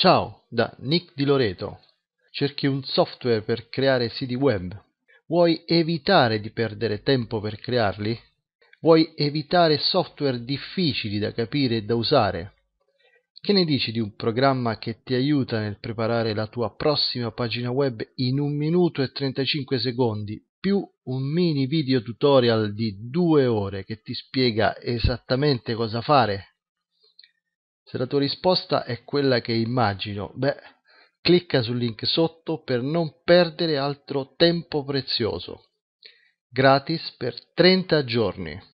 Ciao, da Nick di Loreto. Cerchi un software per creare siti web? Vuoi evitare di perdere tempo per crearli? Vuoi evitare software difficili da capire e da usare? Che ne dici di un programma che ti aiuta nel preparare la tua prossima pagina web in 1 minuto e 35 secondi, più un mini video tutorial di 2 ore che ti spiega esattamente cosa fare? Se la tua risposta è quella che immagino, beh, clicca sul link sotto per non perdere altro tempo prezioso. Gratis per 30 giorni.